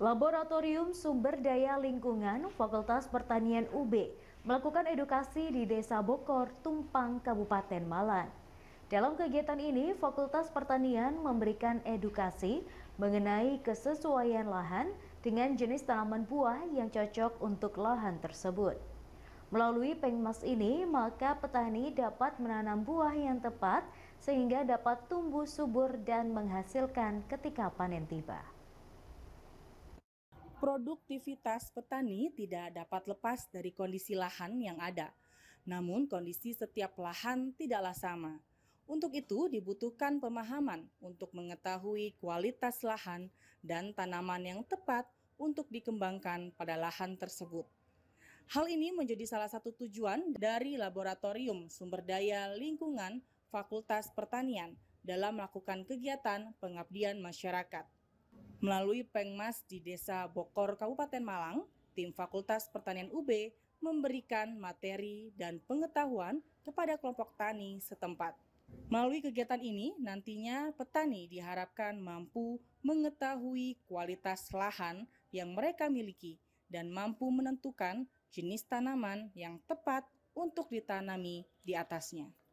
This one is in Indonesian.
Laboratorium Sumber Daya Lingkungan Fakultas Pertanian UB melakukan edukasi di Desa Bokor, Tumpang, Kabupaten Malang. Dalam kegiatan ini, Fakultas Pertanian memberikan edukasi mengenai kesesuaian lahan dengan jenis tanaman buah yang cocok untuk lahan tersebut. Melalui pengmas ini, maka petani dapat menanam buah yang tepat sehingga dapat tumbuh subur dan menghasilkan ketika panen tiba. Produktivitas petani tidak dapat lepas dari kondisi lahan yang ada. Namun kondisi setiap lahan tidaklah sama. Untuk itu dibutuhkan pemahaman untuk mengetahui kualitas lahan dan tanaman yang tepat untuk dikembangkan pada lahan tersebut. Hal ini menjadi salah satu tujuan dari Laboratorium Sumber Daya Lingkungan Fakultas Pertanian dalam melakukan kegiatan pengabdian masyarakat. Melalui Pengmas di Desa Bokor, Kabupaten Malang, tim Fakultas Pertanian UB memberikan materi dan pengetahuan kepada kelompok tani setempat. Melalui kegiatan ini, nantinya petani diharapkan mampu mengetahui kualitas lahan yang mereka miliki dan mampu menentukan jenis tanaman yang tepat untuk ditanami di atasnya.